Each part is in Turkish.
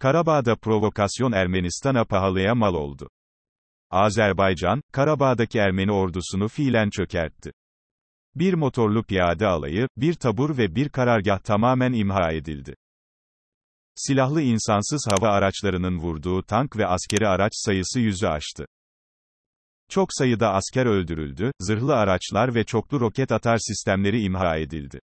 Karabağ'da provokasyon Ermenistan'a pahalıya mal oldu. Azerbaycan, Karabağ'daki Ermeni ordusunu fiilen çökertti. Bir motorlu piyade alayı, bir tabur ve bir karargah tamamen imha edildi. Silahlı insansız hava araçlarının vurduğu tank ve askeri araç sayısı yüzü aştı. Çok sayıda asker öldürüldü, zırhlı araçlar ve çoklu roket atar sistemleri imha edildi.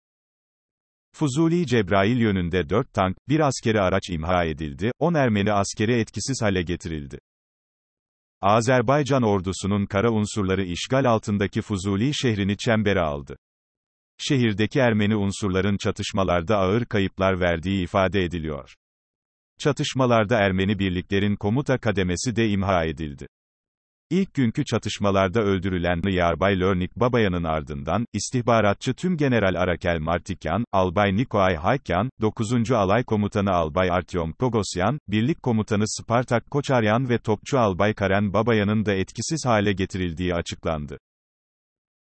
Fuzuli Cebrail yönünde 4 tank, bir askeri araç imha edildi, 10 Ermeni askeri etkisiz hale getirildi. Azerbaycan ordusunun kara unsurları işgal altındaki Fuzuli şehrini çembere aldı. Şehirdeki Ermeni unsurların çatışmalarda ağır kayıplar verdiği ifade ediliyor. Çatışmalarda Ermeni birliklerin komuta kademesi de imha edildi. İlk günkü çatışmalarda öldürülen Yarbay Lörnik Babayan'ın ardından, istihbaratçı tüm General Arakel Martikyan, Albay Nikolay Haykyan, 9. Alay Komutanı Albay Artyom Pogosyan, Birlik Komutanı Spartak Koçaryan ve Topçu Albay Karen Babayan'ın da etkisiz hale getirildiği açıklandı.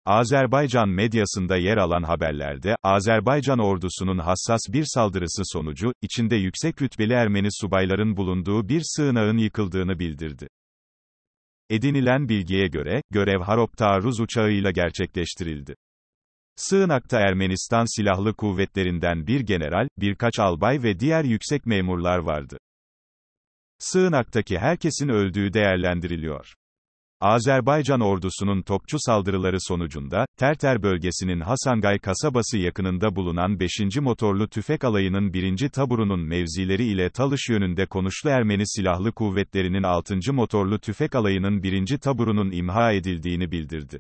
Azerbaycan medyasında yer alan haberlerde, Azerbaycan ordusunun hassas bir saldırısı sonucu, içinde yüksek rütbeli Ermeni subayların bulunduğu bir sığınağın yıkıldığını bildirdi. Edinilen bilgiye göre, görev Harop taarruz uçağıyla gerçekleştirildi. Sığınakta Ermenistan Silahlı Kuvvetlerinden bir general, birkaç albay ve diğer yüksek memurlar vardı. Sığınaktaki herkesin öldüğü değerlendiriliyor. Azerbaycan ordusunun topçu saldırıları sonucunda, Terter bölgesinin Hasangay kasabası yakınında bulunan 5. Motorlu Tüfek Alayı'nın 1. Taburu'nun mevzileri ile Talış yönünde konuşlu Ermeni Silahlı Kuvvetleri'nin 6. Motorlu Tüfek Alayı'nın 1. Taburu'nun imha edildiğini bildirdi.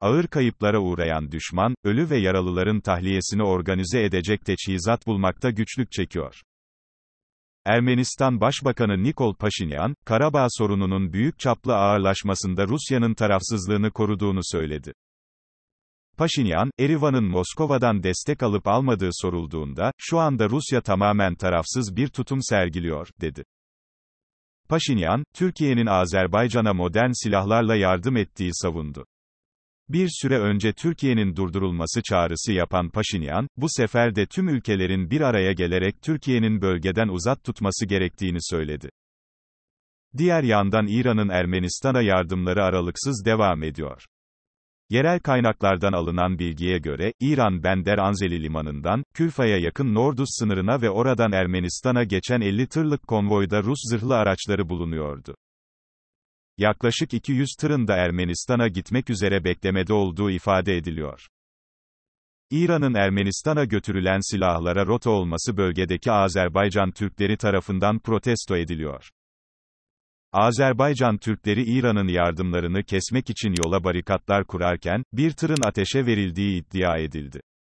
Ağır kayıplara uğrayan düşman, ölü ve yaralıların tahliyesini organize edecek teçhizat bulmakta güçlük çekiyor. Ermenistan Başbakanı Nikol Paşinyan, Karabağ sorununun büyük çaplı ağırlaşmasında Rusya'nın tarafsızlığını koruduğunu söyledi. Paşinyan, Erivan'ın Moskova'dan destek alıp almadığı sorulduğunda, şu anda Rusya tamamen tarafsız bir tutum sergiliyor, dedi. Paşinyan, Türkiye'nin Azerbaycan'a modern silahlarla yardım ettiği savundu. Bir süre önce Türkiye'nin durdurulması çağrısı yapan Paşinyan, bu sefer de tüm ülkelerin bir araya gelerek Türkiye'nin bölgeden uzat tutması gerektiğini söyledi. Diğer yandan İran'ın Ermenistan'a yardımları aralıksız devam ediyor. Yerel kaynaklardan alınan bilgiye göre, İran Bender Anzeli Limanı'ndan, Külfa'ya yakın Nordus sınırına ve oradan Ermenistan'a geçen 50 tırlık konvoyda Rus zırhlı araçları bulunuyordu yaklaşık 200 tırın da Ermenistan'a gitmek üzere beklemede olduğu ifade ediliyor. İran'ın Ermenistan'a götürülen silahlara rota olması bölgedeki Azerbaycan Türkleri tarafından protesto ediliyor. Azerbaycan Türkleri İran'ın yardımlarını kesmek için yola barikatlar kurarken, bir tırın ateşe verildiği iddia edildi.